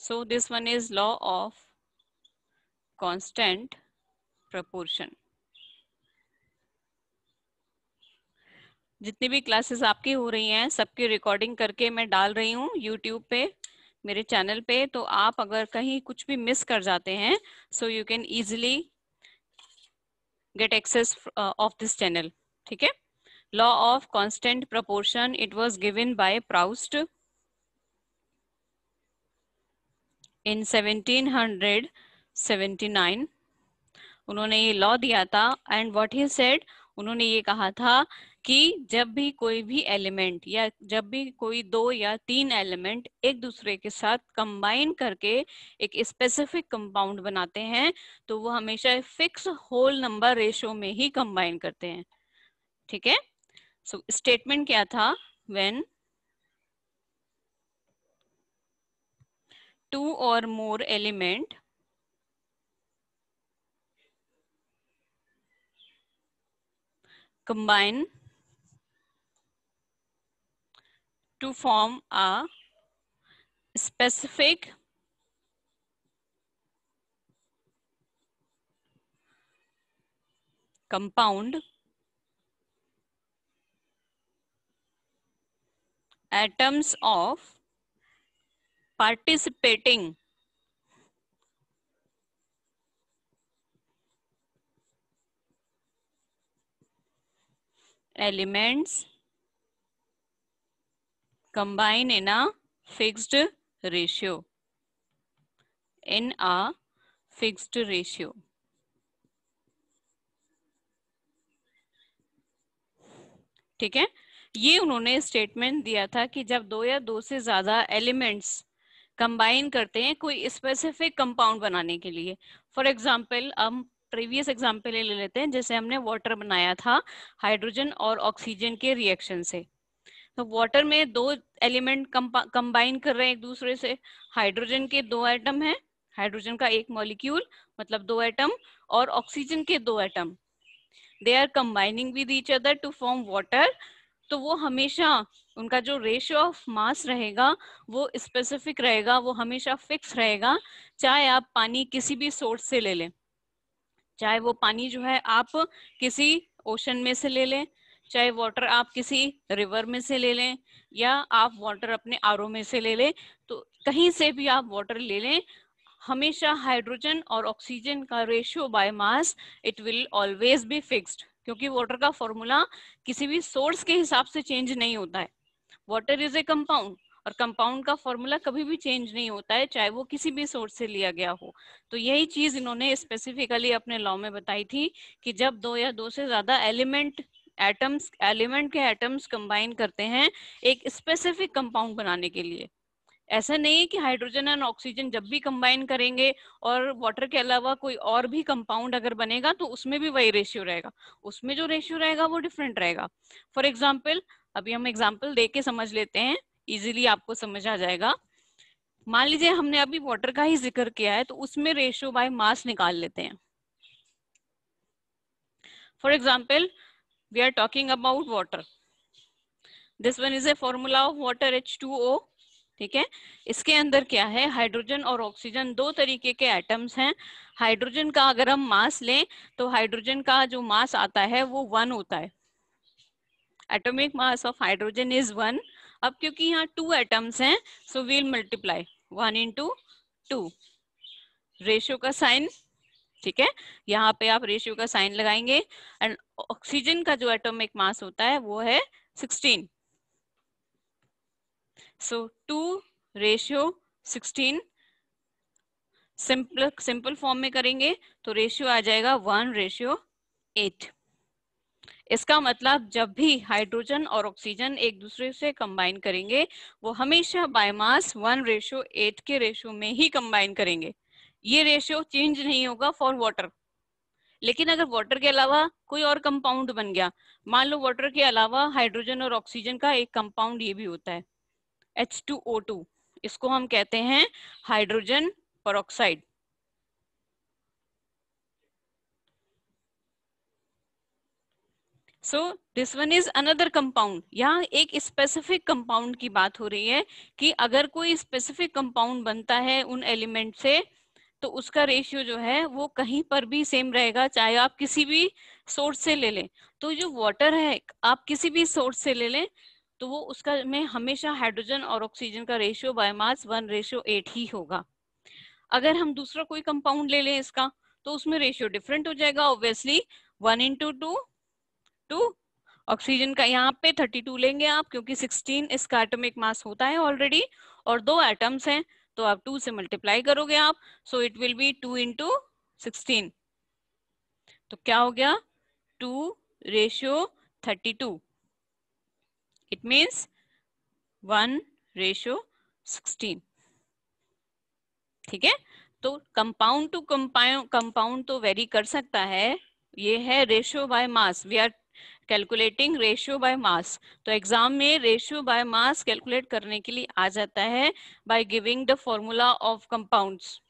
So this one is law of constant proportion. जितनी भी classes आपकी हो रही हैं सबकी रिकॉर्डिंग करके मैं डाल रही हूँ यूट्यूब पे मेरे चैनल पे तो आप अगर कहीं कुछ भी मिस कर जाते हैं so you can easily get access of this channel ठीक है law of constant proportion it was given by Proust in 1779 उन्होंने ये लॉ दिया था एंड व्हाट ही सेड उन्होंने ये कहा था कि जब भी कोई भी एलिमेंट या जब भी कोई दो या तीन एलिमेंट एक दूसरे के साथ कंबाइन करके एक स्पेसिफिक कंपाउंड बनाते हैं तो वो हमेशा फिक्स होल नंबर रेशो में ही कंबाइन करते हैं ठीक है सो स्टेटमेंट क्या था when two or more element combine to form a specific compound atoms of participating elements combine in a fixed ratio in a fixed ratio ठीक है ये उन्होंने स्टेटमेंट दिया था कि जब दो या दो से ज्यादा एलिमेंट्स कंबाइन करते हैं कोई स्पेसिफिक कंपाउंड बनाने के लिए फॉर एग्जाम्पल हम प्रीवियस एग्जाम्पल ले लेते हैं जैसे हमने वाटर बनाया था हाइड्रोजन और ऑक्सीजन के रिएक्शन से तो वाटर में दो एलिमेंट कंबाइन कर रहे हैं एक दूसरे से हाइड्रोजन के दो एटम हैं हाइड्रोजन का एक मॉलिक्यूल मतलब दो एटम और ऑक्सीजन के दो atom they are combining with each other to form water तो वो हमेशा उनका जो रेशियो ऑफ मास रहेगा वो स्पेसिफिक रहेगा वो हमेशा फिक्स रहेगा चाहे आप पानी किसी भी सोर्स से ले लें चाहे वो पानी जो है आप किसी ओशन में से ले लें चाहे वाटर आप किसी रिवर में से ले लें या आप वाटर अपने आर में से ले लें तो कहीं से भी आप वाटर ले लें हमेशा हाइड्रोजन और ऑक्सीजन का ratio by mass it will always be fixed क्योंकि वाटर का फॉर्मूला किसी भी सोर्स के हिसाब से चेंज नहीं होता है वाटर इज ए कंपाउंड और कंपाउंड का फॉर्मूला कभी भी चेंज नहीं होता है चाहे वो किसी भी सोर्स से लिया गया हो तो यही चीज इन्होंने स्पेसिफिकली अपने लॉ में बताई थी कि जब दो या दो से ज्यादा एलिमेंट एटम्स एलिमेंट के एटम्स कंबाइन करते हैं एक स्पेसिफिक कंपाउंड बनाने के लिए ऐसा नहीं है कि हाइड्रोजन एंड ऑक्सीजन जब भी कंबाइन करेंगे और वाटर के अलावा कोई और भी कंपाउंड अगर बनेगा तो उसमें भी वही रेशियो रहेगा उसमें जो रेशियो रहेगा वो डिफरेंट रहेगा फॉर एग्जाम्पल अभी हम एग्जाम्पल दे के समझ लेते हैं इजिली आपको समझ आ जाएगा मान लीजिए हमने अभी वाटर का ही जिक्र किया है तो उसमें रेशियो बाय मास निकाल लेते हैं for example we are talking about water this one is a formula of water H two O ठीक है इसके अंदर क्या है हाइड्रोजन और ऑक्सीजन दो तरीके के एटम्स हैं हाइड्रोजन का अगर हम मास लें तो हाइड्रोजन का जो मास आता है वो वन होता है atomic mass of hydrogen is one अब क्योंकि यहाँ टू एटम्स हैं so we'll multiply one into two ratio का साइन ठीक है यहाँ पे आप रेशियो का साइन लगाएंगे एंड ऑक्सीजन का जो एटॉमिक मास होता है वो है sixteen so two ratio sixteen simple simple form में करेंगे तो रेशियो आ जाएगा वन रेशियो एट इसका मतलब जब भी हाइड्रोजन और ऑक्सीजन एक दूसरे से कंबाइन करेंगे वो हमेशा बायमास वन रेशो एट के रेशो में ही कंबाइन करेंगे ये रेशियो चेंज नहीं होगा फॉर वाटर लेकिन अगर वाटर के अलावा कोई और कंपाउंड बन गया मान लो वाटर के अलावा हाइड्रोजन और ऑक्सीजन का एक कंपाउंड ये भी होता है H2O2 इसको हम कहते हैं हाइड्रोजन पर so this one is another compound यहाँ एक स्पेसिफिक कंपाउंड की बात हो रही है कि अगर कोई स्पेसिफिक कंपाउंड बनता है उन एलिमेंट से तो उसका रेशियो जो है वो कहीं पर भी सेम रहेगा चाहे आप किसी भी सोर्स से ले लें तो जो वाटर है आप किसी भी सोर्स से ले लें तो वो उसका में हमेशा हाइड्रोजन और ऑक्सीजन का ratio by mass one ratio eight ही होगा अगर हम दूसरा कोई कंपाउंड ले लें इसका तो उसमें रेशियो डिफरेंट हो जाएगा obviously one into two two oxygen का यहाँ पे 32 लेंगे आप क्योंकि 16 इसका एटमिक मास होता है ऑलरेडी और दो एटम्स हैं तो आप 2 से मल्टीप्लाई करोगे आप so it will be 2 into sixteen तो क्या हो गया 2 रेशियो 32 इट मीन्स 1 रेशियो 16 ठीक है तो कंपाउंड टू कंपाउंड कंपाउंड तो वेरी कर सकता है ये है ratio by mass we are calculating ratio by mass तो एग्जाम में रेशियो बाय मास कैलकुलेट करने के लिए आ जाता है by giving the formula of compounds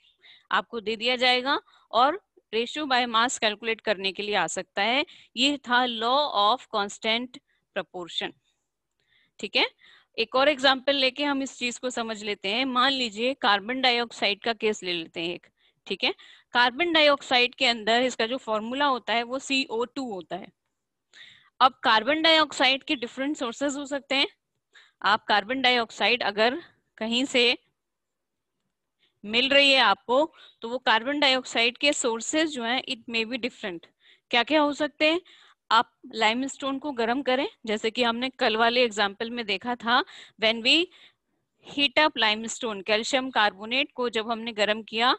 आपको दे दिया जाएगा और रेशियो बाय मास कैलकुलेट करने के लिए आ सकता है ये था लॉ ऑफ कांस्टेंट प्रपोर्शन ठीक है एक और एग्जाम्पल लेके हम इस चीज को समझ लेते हैं मान लीजिए कार्बन डाइऑक्साइड का केस ले लेते हैं एक ठीक है कार्बन डाइऑक्साइड के अंदर इसका जो फॉर्मूला होता है वो सी होता है अब कार्बन डाइऑक्साइड के डिफरेंट सोर्सेज हो सकते हैं आप कार्बन डाइऑक्साइड अगर कहीं से मिल रही है आपको तो वो कार्बन डाइऑक्साइड के सोर्सेज जो हैं इट मे बी डिफरेंट क्या क्या हो सकते हैं आप लाइमस्टोन को गर्म करें जैसे कि हमने कल वाले एग्जाम्पल में देखा था when we heat up limestone calcium carbonate को जब हमने गर्म किया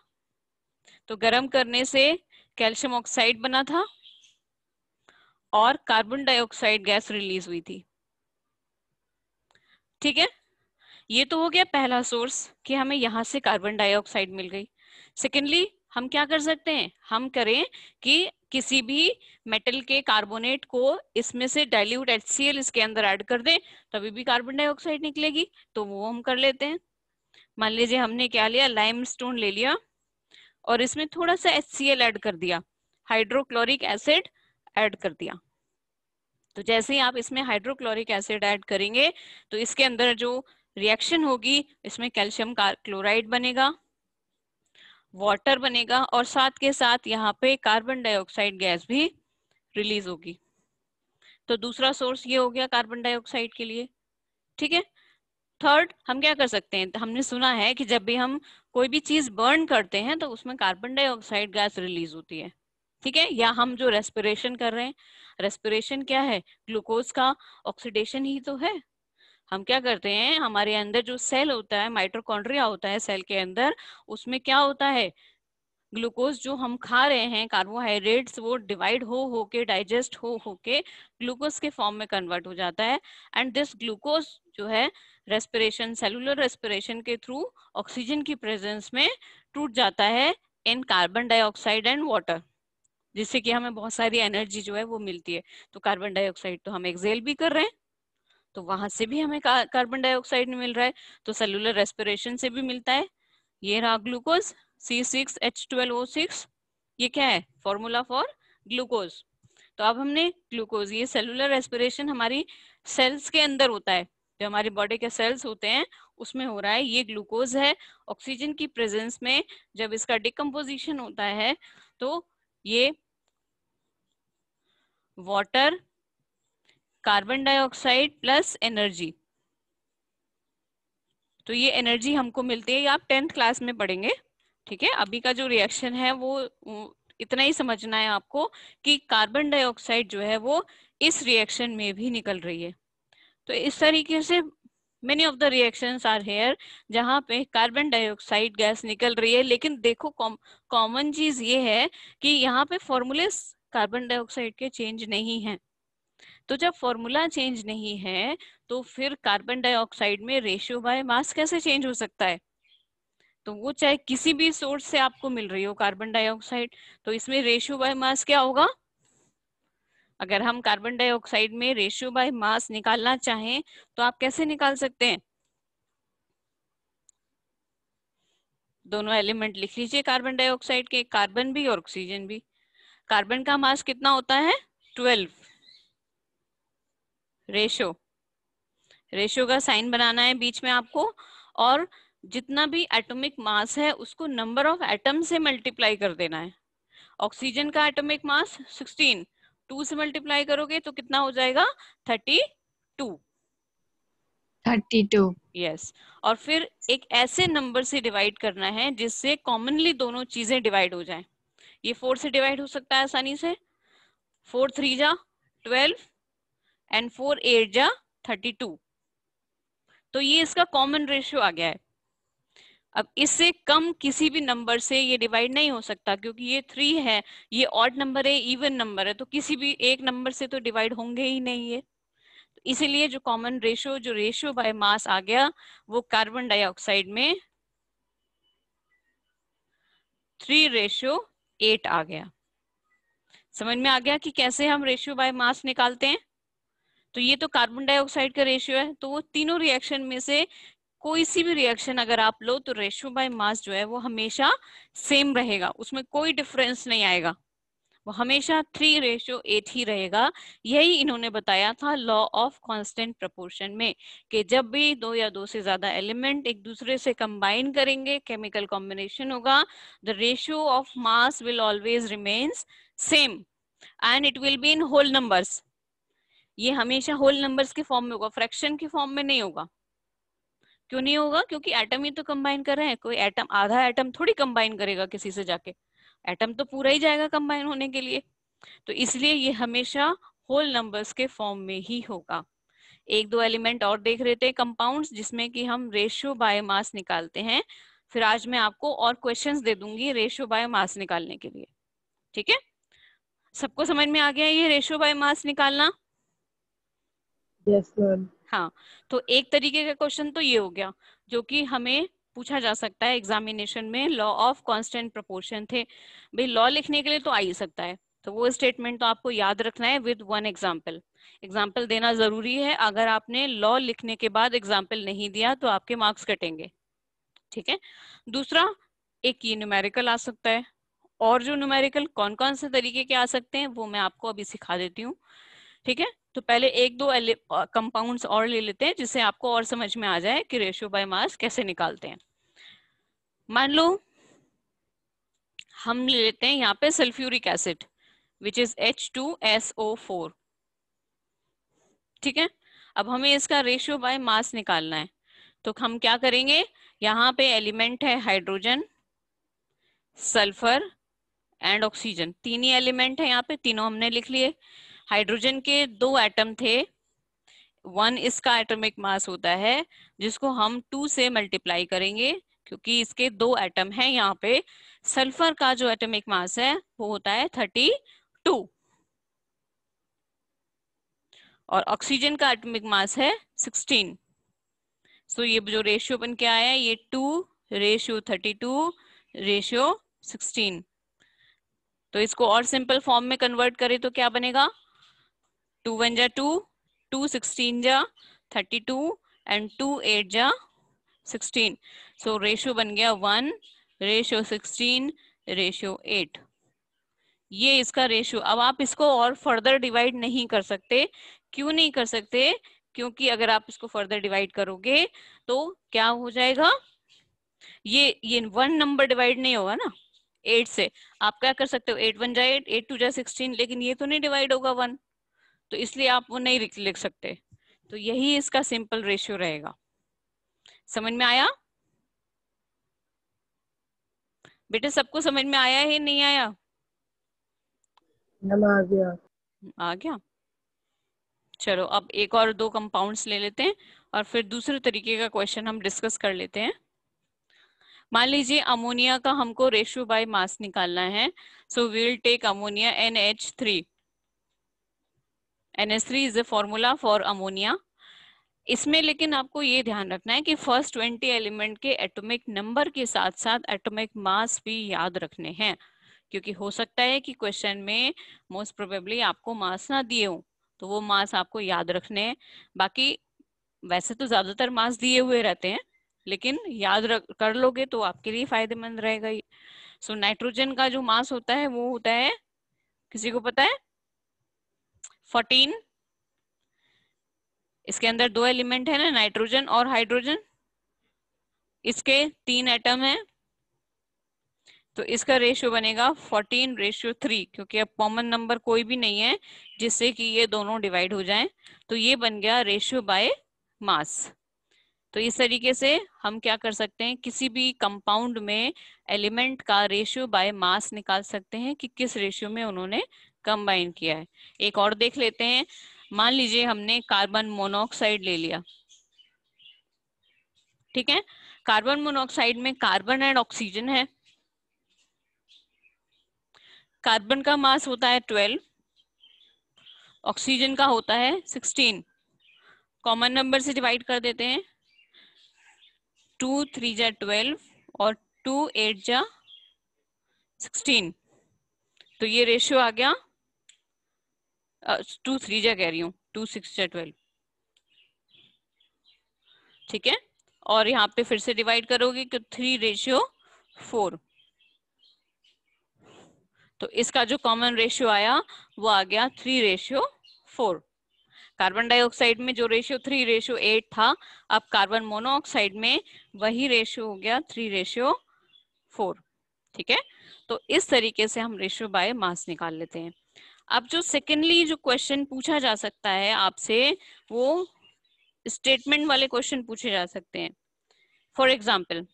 तो गर्म करने से कैल्शियम ऑक्साइड बना था और कार्बन डाइऑक्साइड गैस रिलीज हुई थी ठीक है ये तो हो गया पहला सोर्स कि हमें यहां से कार्बन डाइऑक्साइड मिल गई सेकेंडली हम क्या कर सकते हैं हम करें कि किसी भी मेटल के कार्बोनेट को इसमें से डाइल्यूट एच इसके अंदर ऐड कर दें तभी भी कार्बन डाइऑक्साइड निकलेगी तो वो हम कर लेते हैं मान लीजिए हमने क्या लिया लाइम स्टोन ले लिया और इसमें थोड़ा सा एच ऐड कर दिया हाइड्रोक्लोरिक एसिड ऐड कर दिया तो जैसे ही आप इसमें हाइड्रोक्लोरिक एसिड ऐड करेंगे तो इसके अंदर जो रिएक्शन होगी इसमें कैल्शियम क्लोराइड बनेगा वाटर बनेगा और साथ के साथ यहाँ पे कार्बन डाइऑक्साइड गैस भी रिलीज होगी तो दूसरा सोर्स ये हो गया कार्बन डाइऑक्साइड के लिए ठीक है थर्ड हम क्या कर सकते हैं हमने सुना है कि जब भी हम कोई भी चीज बर्न करते हैं तो उसमें कार्बन डाइऑक्साइड गैस रिलीज होती है ठीक है या हम जो रेस्पिरेशन कर रहे हैं रेस्पिरेशन क्या है ग्लूकोज का ऑक्सीडेशन ही तो है हम क्या करते हैं हमारे अंदर जो सेल होता है माइट्रोकॉन्ड्रिया होता है सेल के अंदर उसमें क्या होता है ग्लूकोज जो हम खा रहे हैं कार्बोहाइड्रेट्स वो डिवाइड हो हो के डाइजेस्ट हो हो के ग्लूकोज के फॉर्म में कन्वर्ट हो जाता है एंड दिस ग्लूकोज जो है रेस्पिरेशन सेलुलर रेस्पिरेशन के थ्रू ऑक्सीजन की प्रेजेंस में टूट जाता है in carbon dioxide and water जिससे कि हमें बहुत सारी एनर्जी जो है वो मिलती है तो कार्बन डाइऑक्साइड तो हम एक्सेल भी कर रहे हैं तो वहां से भी हमें कार्बन डाइऑक्साइड मिल रहा है तो सेलुलर रेस्पिरेशन से भी मिलता है ये रहा glucose C six H twelve O six ये क्या है फॉर्मूला फॉर ग्लूकोज तो अब हमने ग्लूकोज ये सेलुलर रेस्पिरेशन हमारी सेल्स के अंदर होता है जो हमारी बॉडी के सेल्स होते हैं उसमें हो रहा है ये ग्लूकोज है ऑक्सीजन की प्रेजेंस में जब इसका डिकम्पोजिशन होता है तो ये water carbon dioxide plus energy तो ये एनर्जी हमको मिलती है ये आप टेंथ क्लास में पढ़ेंगे ठीक है अभी का जो रिएक्शन है वो इतना ही समझना है आपको कि कार्बन डाइऑक्साइड जो है वो इस रिएक्शन में भी निकल रही है तो इस तरीके से many of the reaction are here जहां पे कार्बन डाइऑक्साइड गैस निकल रही है लेकिन देखो कॉमन चीज ये है कि यहाँ पे फॉर्मूले कार्बन डाइऑक्साइड के चेंज नहीं है तो जब फॉर्मूला चेंज नहीं है तो फिर कार्बन डाइऑक्साइड में रेशियो बाय मास कैसे चेंज हो सकता है तो वो चाहे किसी भी सोर्स से आपको मिल रही हो कार्बन डाइऑक्साइड तो इसमें रेशियो बाय मास क्या होगा अगर हम कार्बन डाइऑक्साइड में रेशियो बाय मास निकालना चाहें तो आप कैसे निकाल सकते हैं दोनों एलिमेंट लिख लीजिए कार्बन डाइऑक्साइड के कार्बन भी और ऑक्सीजन भी कार्बन का मास कितना होता है ट्वेल्व रेशो रेशो का साइन बनाना है बीच में आपको और जितना भी एटॉमिक मास है उसको नंबर ऑफ एटम से मल्टीप्लाई कर देना है ऑक्सीजन का एटॉमिक मास 16 टू से मल्टीप्लाई करोगे तो कितना हो जाएगा 32 32 यस yes. और फिर एक ऐसे नंबर से डिवाइड करना है जिससे कॉमनली दोनों चीजें डिवाइड हो जाएं ये फोर से डिवाइड हो सकता है आसानी से फोर थ्री जा ट्वेल्व एंड फोर एट जा थर्टी टू तो ये इसका कॉमन रेशियो आ गया है अब इससे कम किसी भी नंबर से ये डिवाइड नहीं हो सकता क्योंकि ये थ्री है ये ऑड नंबर है इवन नंबर है तो किसी भी एक नंबर से तो डिवाइड होंगे ही नहीं ये तो इसीलिए जो कॉमन रेशियो जो रेशियो बाय मास आ गया वो कार्बन डाइऑक्साइड में थ्री रेशियो एट आ गया समझ में आ गया कि कैसे हम रेशियो बाय मास निकालते हैं तो ये तो कार्बन डाइऑक्साइड का रेशियो है तो वो तीनों रिएक्शन में से कोई सी भी रिएक्शन अगर आप लो तो रेशियो बाय मास जो है वो हमेशा सेम रहेगा उसमें कोई डिफरेंस नहीं आएगा वो हमेशा थ्री रेशियो एट ही रहेगा यही इन्होंने बताया था लॉ ऑफ कांस्टेंट प्रपोर्शन में कि जब भी दो या दो से ज्यादा एलिमेंट एक दूसरे से कंबाइन करेंगे केमिकल कॉम्बिनेशन होगा the ratio of mass will always remains same and it will be in whole numbers ये हमेशा होल नंबर्स के फॉर्म में होगा फ्रैक्शन के फॉर्म में नहीं होगा क्यों नहीं होगा क्योंकि एटम ही तो कंबाइन कर रहे हैं कोई एटम आधा एटम थोड़ी कंबाइन करेगा किसी से जाके एटम तो पूरा ही जाएगा कंबाइन होने के लिए तो इसलिए ये हमेशा होल नंबर्स के फॉर्म में ही होगा एक दो एलिमेंट और देख रहे थे कंपाउंड्स जिसमें कि हम रेशियो बायोमास निकालते हैं फिर आज मैं आपको और क्वेश्चंस दे दूंगी रेशियो बायोमास निकालने के लिए ठीक है सबको समझ में आ गया ये रेशियो बायोमास निकालना yes, हाँ तो एक तरीके का क्वेश्चन तो ये हो गया जो कि हमें पूछा जा सकता है एग्जामिनेशन में लॉ ऑफ कांस्टेंट प्रपोर्शन थे भाई लॉ लिखने के लिए तो आ ही सकता है तो वो स्टेटमेंट तो आपको याद रखना है विद वन एग्जाम्पल एग्जाम्पल देना जरूरी है अगर आपने लॉ लिखने के बाद एग्जाम्पल नहीं दिया तो आपके मार्क्स कटेंगे ठीक है दूसरा एक ये न्यूमेरिकल आ सकता है और जो न्यूमेरिकल कौन कौन से तरीके के आ सकते हैं वो मैं आपको अभी सिखा देती हूँ ठीक है तो पहले एक दो कंपाउंड्स और ले लेते हैं जिससे आपको और समझ में आ जाए कि रेशियो बाय मास कैसे निकालते हैं मान लो हम ले लेते हैं यहाँ पे sulphuric acid which is H two S O four ठीक है अब हमें इसका रेशियो बाय मास निकालना है तो हम क्या करेंगे यहाँ पे एलिमेंट है हाइड्रोजन सल्फर एंड ऑक्सीजन तीन ही एलिमेंट है यहाँ पे तीनों हमने लिख लिए हाइड्रोजन के दो एटम थे वन इसका एटॉमिक मास होता है जिसको हम टू से मल्टीप्लाई करेंगे क्योंकि इसके दो एटम हैं यहाँ पे सल्फर का जो एटॉमिक मास है वो होता है थर्टी टू और ऑक्सीजन का एटॉमिक मास है सिक्सटीन सो ये जो रेशियो बन के आया है ये two ratio thirty two ratio sixteen तो इसको और सिंपल फॉर्म में कन्वर्ट करें तो क्या बनेगा टू वन जा टू टू सिक्सटीन जा thirty two and two eight जा सिक्सटीन सो रेशो बन गया one ratio sixteen ratio eight ये इसका रेशो अब आप इसको और फर्दर डिवाइड नहीं कर सकते क्यों नहीं कर सकते क्योंकि अगर आप इसको फर्दर डिवाइड करोगे तो क्या हो जाएगा ये ये वन नंबर डिवाइड नहीं होगा ना एट से आप क्या कर सकते हो एट वन जाए एट टू जाए सिक्सटीन लेकिन ये तो नहीं डिवाइड होगा वन तो इसलिए आप वो नहीं लिख सकते तो यही इसका सिंपल रेशियो रहेगा समझ में आया बेटे सबको समझ में आया है नहीं आया आ गया आ गया चलो अब एक और दो कंपाउंड्स ले लेते हैं और फिर दूसरे तरीके का क्वेश्चन हम डिस्कस कर लेते हैं मान लीजिए अमोनिया का हमको रेशियो बाय मास निकालना है so we'll take ammonia N H three three is a formula for ammonia इसमें लेकिन आपको ये ध्यान रखना है कि फर्स्ट ट्वेंटी एलिमेंट के एटॉमिक नंबर के साथ साथ एटॉमिक मास भी याद रखने हैं क्योंकि हो सकता है कि क्वेश्चन में मोस्ट प्रोबेबली आपको मास ना दिए हो तो वो मास आपको याद रखने हैं बाकी वैसे तो ज्यादातर मास दिए हुए रहते हैं लेकिन याद रख कर लोगे तो आपके लिए फायदेमंद रहेगा ये सो नाइट्रोजन का जो मास होता है वो होता है किसी को पता है फोर्टीन इसके अंदर दो एलिमेंट है ना नाइट्रोजन और हाइड्रोजन इसके तीन एटम है तो इसका रेशियो बनेगा फोर्टीन रेशियो थ्री क्योंकि अब कॉमन नंबर कोई भी नहीं है जिससे कि ये दोनों डिवाइड हो जाएं तो ये बन गया रेशियो बाय मास तो इस तरीके से हम क्या कर सकते हैं किसी भी कंपाउंड में एलिमेंट का रेशियो बाय मास निकाल सकते हैं कि किस रेशियो में उन्होंने कंबाइन किया है एक और देख लेते हैं मान लीजिए हमने कार्बन मोनोऑक्साइड ले लिया ठीक है कार्बन मोनोऑक्साइड में कार्बन एंड ऑक्सीजन है कार्बन का मास होता है ट्वेल्व ऑक्सीजन का होता है सिक्सटीन कॉमन नंबर से डिवाइड कर देते हैं टू थ्री जा ट्वेल्व और टू एट जा सिक्सटीन तो ये रेशियो आ गया टू थ्री जै कह रही हूँ टू सिक्स या ट्वेल्व ठीक है और यहाँ पे फिर से डिवाइड करोगे कि थ्री रेशियो फोर तो इसका जो कॉमन रेशियो आया वो आ गया three ratio four carbon dioxide में जो रेशियो थ्री रेशियो एट था अब कार्बन मोनोऑक्साइड में वही रेशियो हो गया थ्री रेशियो फोर ठीक है तो इस तरीके से हम रेशियो बाय मास निकाल लेते हैं अब जो सेकेंडली जो क्वेश्चन पूछा जा सकता है आपसे वो स्टेटमेंट वाले क्वेश्चन पूछे जा सकते हैं फॉर एग्जाम्पल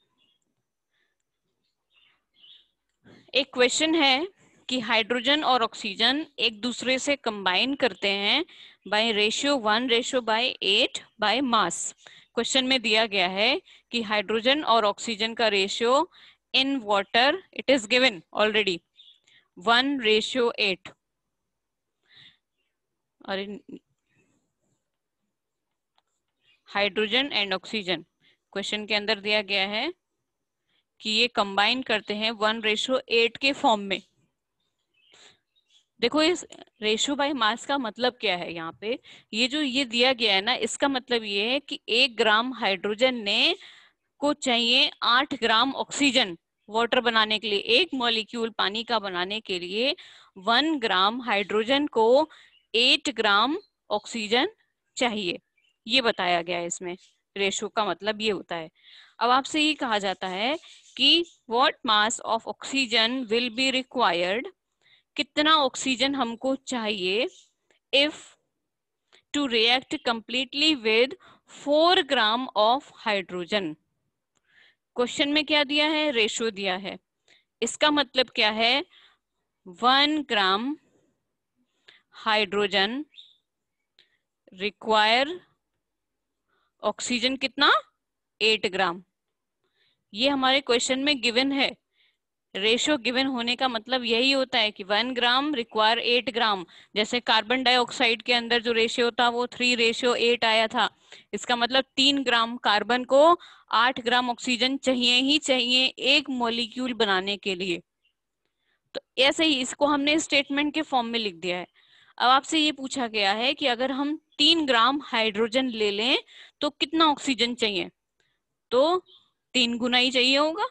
एक क्वेश्चन है कि हाइड्रोजन और ऑक्सीजन एक दूसरे से कंबाइन करते हैं by ratio one ratio by eight by mass question में दिया गया है कि हाइड्रोजन और ऑक्सीजन का ratio in water it is given already one ratio eight अरे हाइड्रोजन एंड ऑक्सीजन क्वेश्चन के अंदर दिया गया है कि ये कंबाइन करते हैं वन रेशो एट के फॉर्म में देखो इस रेशो बाय मास का मतलब क्या है यहाँ पे ये जो ये दिया गया है ना इसका मतलब ये है कि एक ग्राम हाइड्रोजन ने को चाहिए आठ ग्राम ऑक्सीजन वाटर बनाने के लिए एक मॉलिक्यूल पानी का बनाने के लिए वन ग्राम हाइड्रोजन को एट ग्राम ऑक्सीजन चाहिए ये बताया गया है इसमें रेशो का मतलब ये होता है अब आपसे ये कहा जाता है कि what mass of oxygen will be required कितना ऑक्सीजन हमको चाहिए if to react completely with four gram of hydrogen question में क्या दिया है रेशो दिया है इसका मतलब क्या है one gram hydrogen require oxygen कितना एट ग्राम ये हमारे क्वेश्चन में गिवन है रेशियो गिवन होने का मतलब यही होता है कि one gram require eight gram जैसे कार्बन डाइऑक्साइड के अंदर जो रेशियो था वो थ्री रेशियो एट आया था इसका मतलब तीन ग्राम कार्बन को आठ ग्राम ऑक्सीजन चाहिए ही चाहिए एक मॉलिक्यूल बनाने के लिए तो ऐसे ही इसको हमने स्टेटमेंट के फॉर्म में लिख दिया है अब आपसे ये पूछा गया है कि अगर हम तीन ग्राम हाइड्रोजन ले लें तो कितना ऑक्सीजन चाहिए तो तीन गुना ही चाहिए होगा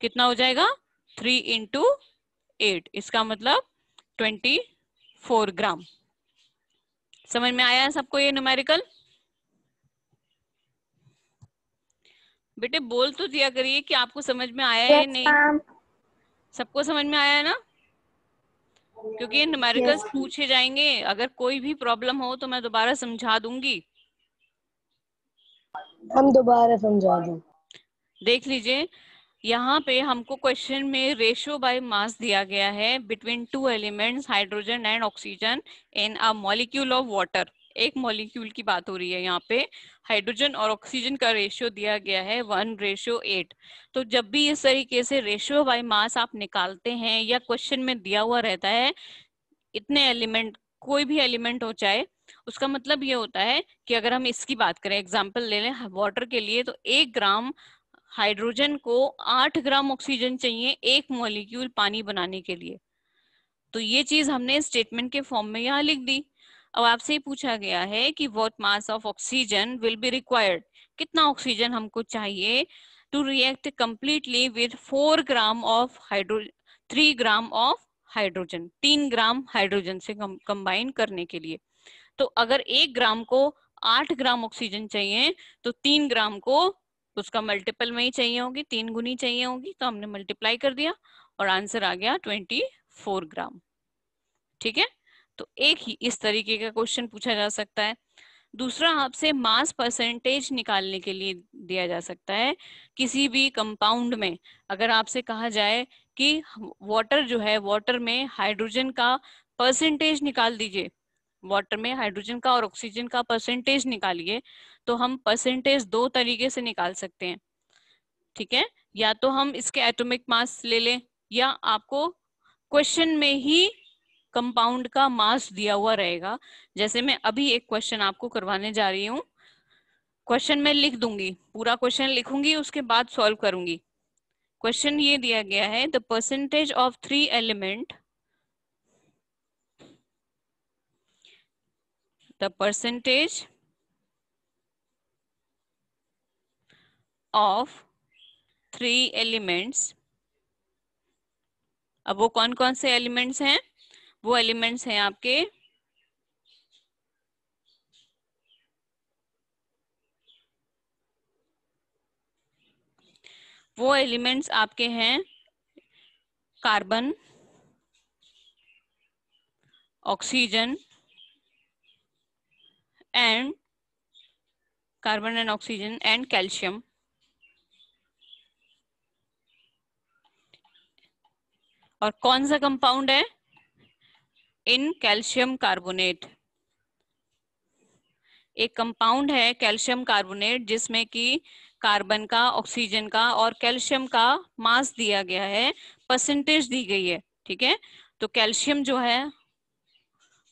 कितना हो जाएगा थ्री इंटू एट इसका मतलब ट्वेंटी फोर ग्राम समझ में आया है सबको ये न्यूमेरिकल बेटे बोल तो दिया करिए कि आपको समझ में आया है नहीं सबको समझ में आया है ना क्योंकि ये न्यूमेरिकल्स पूछे जाएंगे अगर कोई भी प्रॉब्लम हो तो मैं दोबारा समझा दूंगी हम दोबारा समझा दें देख लीजिए यहाँ पे हमको क्वेश्चन में रेशो बाय मास दिया गया है between two elements hydrogen and oxygen in a molecule of water एक मॉलिक्यूल की बात हो रही है यहाँ पे हाइड्रोजन और ऑक्सीजन का रेशियो दिया गया है वन रेशियो एट तो जब भी इस तरीके से रेशियो बाई मास आप निकालते हैं या क्वेश्चन में दिया हुआ रहता है इतने एलिमेंट कोई भी एलिमेंट हो चाहे उसका मतलब ये होता है कि अगर हम इसकी बात करें एग्जाम्पल ले लें वॉटर के लिए तो एक ग्राम हाइड्रोजन को आठ ग्राम ऑक्सीजन चाहिए एक मॉलिक्यूल पानी बनाने के लिए तो ये चीज हमने स्टेटमेंट के फॉर्म में यहाँ लिख दी अब आपसे पूछा गया है कि what mass of oxygen will be required कितना ऑक्सीजन हमको चाहिए to react completely with four gram of hydro three gram of hydrogen तीन ग्राम हाइड्रोजन से कंबाइन करने के लिए तो अगर एक ग्राम को आठ ग्राम ऑक्सीजन चाहिए तो तीन ग्राम को उसका मल्टीपल में ही चाहिए होगी तीन गुनी चाहिए होगी तो हमने मल्टीप्लाई कर दिया और आंसर आ गया ट्वेंटी फोर ग्राम ठीक है तो एक ही इस तरीके का क्वेश्चन पूछा जा सकता है दूसरा आपसे मास परसेंटेज निकालने के लिए दिया जा सकता है किसी भी कंपाउंड में अगर आपसे कहा जाए कि वाटर जो है वाटर में हाइड्रोजन का परसेंटेज निकाल दीजिए वाटर में हाइड्रोजन का और ऑक्सीजन का परसेंटेज निकालिए तो हम परसेंटेज दो तरीके से निकाल सकते हैं ठीक है या तो हम इसके एटॉमिक मास ले लें या आपको क्वेश्चन में ही कंपाउंड का मास दिया हुआ रहेगा जैसे मैं अभी एक क्वेश्चन आपको करवाने जा रही हूँ क्वेश्चन मैं लिख दूंगी पूरा क्वेश्चन लिखूंगी उसके बाद सॉल्व करूंगी क्वेश्चन ये दिया गया है the percentage of three element the percentage of three elements अब वो कौन कौन से एलिमेंट्स हैं वो एलिमेंट्स हैं आपके वो एलिमेंट्स आपके हैं carbon oxygen and carbon and oxygen and calcium और कौन सा कंपाउंड है इन कैल्शियम कार्बोनेट एक कंपाउंड है कैल्शियम कार्बोनेट जिसमें कि कार्बन का ऑक्सीजन का और कैल्शियम का मास दिया गया है परसेंटेज दी गई है ठीक है तो कैल्शियम जो है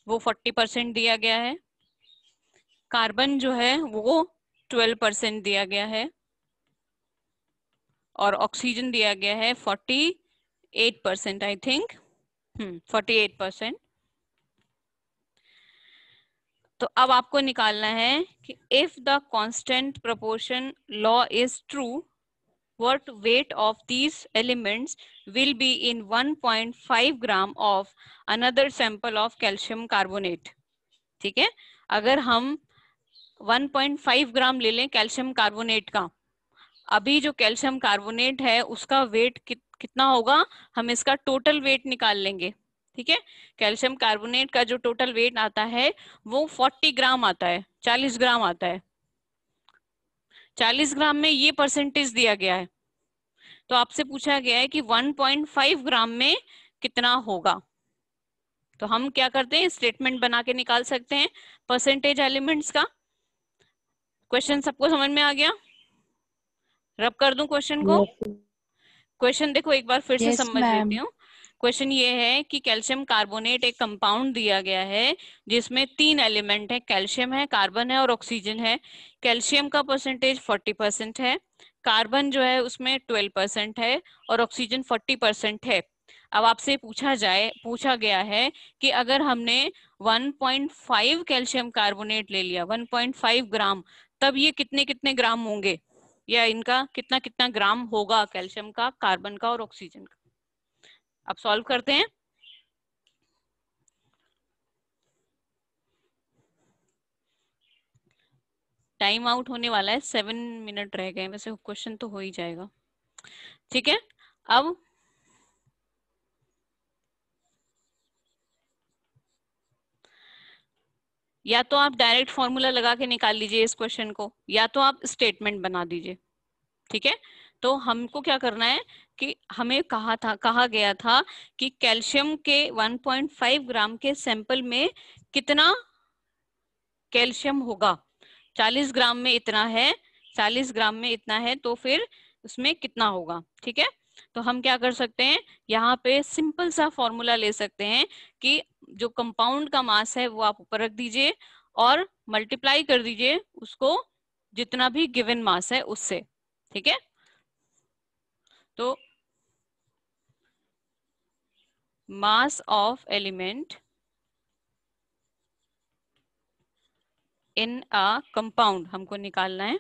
वो 40 परसेंट दिया गया है कार्बन जो है वो 12 परसेंट दिया गया है और ऑक्सीजन दिया गया है 48 percent I think hmm 48 percent तो अब आपको निकालना है कि if the constant proportion law is true what weight of these elements will be in 1.5 gram of another sample of calcium carbonate ठीक है अगर हम 1.5 ग्राम ले लें कैल्शियम कार्बोनेट का अभी जो कैल्शियम कार्बोनेट है उसका वेट कितना होगा हम इसका टोटल वेट निकाल लेंगे ठीक है कैल्शियम कार्बोनेट का जो टोटल वेट आता है वो 40 ग्राम आता है 40 ग्राम आता है 40 ग्राम में ये परसेंटेज दिया गया है तो आपसे पूछा गया है कि 1.5 ग्राम में कितना होगा तो हम क्या करते हैं स्टेटमेंट बना के निकाल सकते हैं परसेंटेज एलिमेंट्स का क्वेश्चन सबको समझ में आ गया रब कर दू क्वेश्चन को क्वेश्चन देखो एक बार फिर से समझ लेती हूँ क्वेश्चन ये है कि कैल्शियम कार्बोनेट एक कंपाउंड दिया गया है जिसमें तीन एलिमेंट है कैल्शियम है कार्बन है और ऑक्सीजन है कैल्शियम का परसेंटेज 40 परसेंट है कार्बन जो है उसमें 12 परसेंट है और ऑक्सीजन 40 परसेंट है अब आपसे पूछा जाए पूछा गया है कि अगर हमने 1.5 कैल्शियम कार्बोनेट ले लिया 1.5 ग्राम तब ये कितने कितने ग्राम होंगे या इनका कितना कितना ग्राम होगा कैल्शियम का कार्बन का और ऑक्सीजन का अब सॉल्व करते हैं टाइम आउट होने वाला है सेवन मिनट रह गए वैसे क्वेश्चन तो हो ही जाएगा ठीक है अब या तो आप डायरेक्ट फॉर्मूला लगा के निकाल लीजिए इस क्वेश्चन को या तो आप स्टेटमेंट बना दीजिए ठीक है तो हमको क्या करना है कि हमें कहा था कहा गया था कि कैल्शियम के 1.5 ग्राम के सैंपल में कितना कैल्शियम होगा 40 ग्राम में इतना है 40 ग्राम में इतना है तो फिर उसमें कितना होगा ठीक है तो हम क्या कर सकते हैं यहाँ पे सिंपल सा फॉर्मूला ले सकते हैं कि जो कंपाउंड का मास है वो आप ऊपर रख दीजिए और मल्टीप्लाई कर दीजिए उसको जितना भी गिवन मास है उससे ठीक है तो mass of element in a compound हमको निकालना है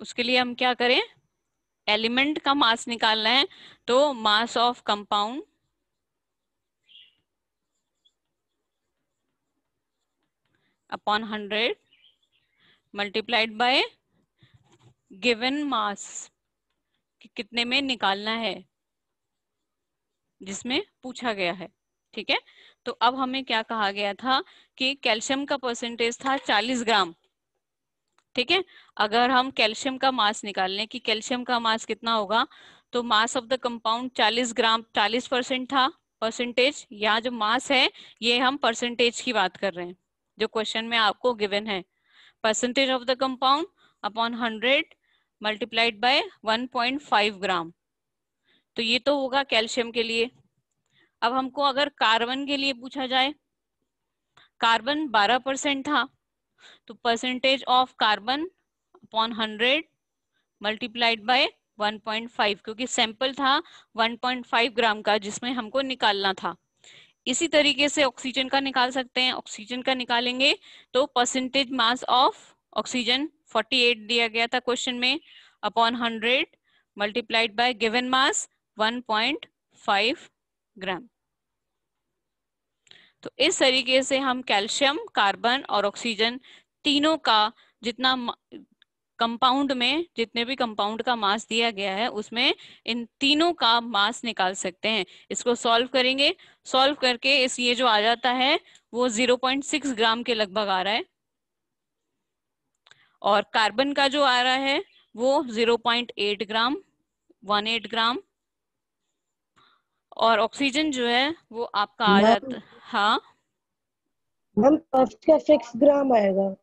उसके लिए हम क्या करें एलिमेंट का मास निकालना है तो mass of compound upon hundred multiplied by given mass कितने में निकालना है जिसमें पूछा गया है ठीक है तो अब हमें क्या कहा गया था कि कैल्शियम का परसेंटेज था 40 ग्राम ठीक है अगर हम कैल्शियम का मास निकाल लें कि कैल्शियम का मास कितना होगा तो mass of the compound 40 gram 40 percent था परसेंटेज यहाँ जो मास है ये हम परसेंटेज की बात कर रहे हैं जो क्वेश्चन में आपको गिवन है percentage of the compound upon hundred multiplied by one gram तो ये तो होगा कैल्शियम के लिए अब हमको अगर कार्बन के लिए पूछा जाए कार्बन 12 परसेंट था तो percentage of carbon upon hundred multiplied by 1.5 क्योंकि सैंपल था 1.5 ग्राम का जिसमें हमको निकालना था इसी तरीके से ऑक्सीजन का निकाल सकते हैं ऑक्सीजन का निकालेंगे तो परसेंटेज मास ऑफ ऑक्सीजन 48 दिया गया था क्वेश्चन में upon 100 multiplied by given mass 1.5 gram तो इस तरीके से हम कैल्शियम कार्बन और ऑक्सीजन तीनों का जितना कंपाउंड में जितने भी कंपाउंड का मास दिया गया है उसमें इन तीनों का मास निकाल सकते हैं इसको सॉल्व करेंगे सॉल्व करके इस ये जो आ जाता है वो 0.6 ग्राम के लगभग आ रहा है और कार्बन का जो आ रहा है वो 0.8 ग्राम 18 ग्राम और ऑक्सीजन जो है वो आपका आ जाता हाँ मैम फर्स्ट का सिक्स ग्राम आएगा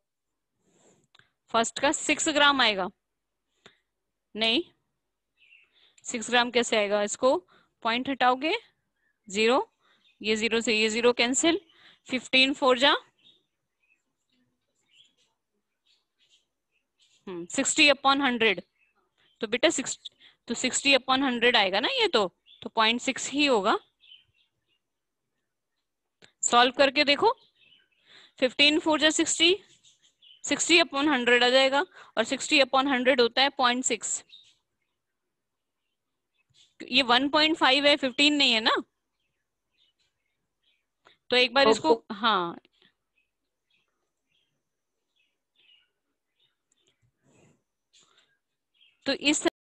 फर्स्ट का सिक्स ग्राम आएगा नहीं सिक्स ग्राम कैसे आएगा इसको पॉइंट हटाओगे जीरो ये जीरो से ये जीरो कैंसिल फिफ्टीन फोर जा सिक्सटी अपॉन हंड्रेड तो बेटा सिक्स तो सिक्सटी अपॉन हंड्रेड आएगा ना ये तो तो पॉइंट सिक्स ही होगा सॉल्व करके देखो फिफ्टीन फोर जो सिक्सटी सिक्सटी अपॉन हंड्रेड आ जाएगा और सिक्सटी अपॉन हंड्रेड होता है पॉइंट सिक्स ये वन पॉइंट फाइव है फिफ्टीन नहीं है ना तो एक बार इसको हाँ तो इस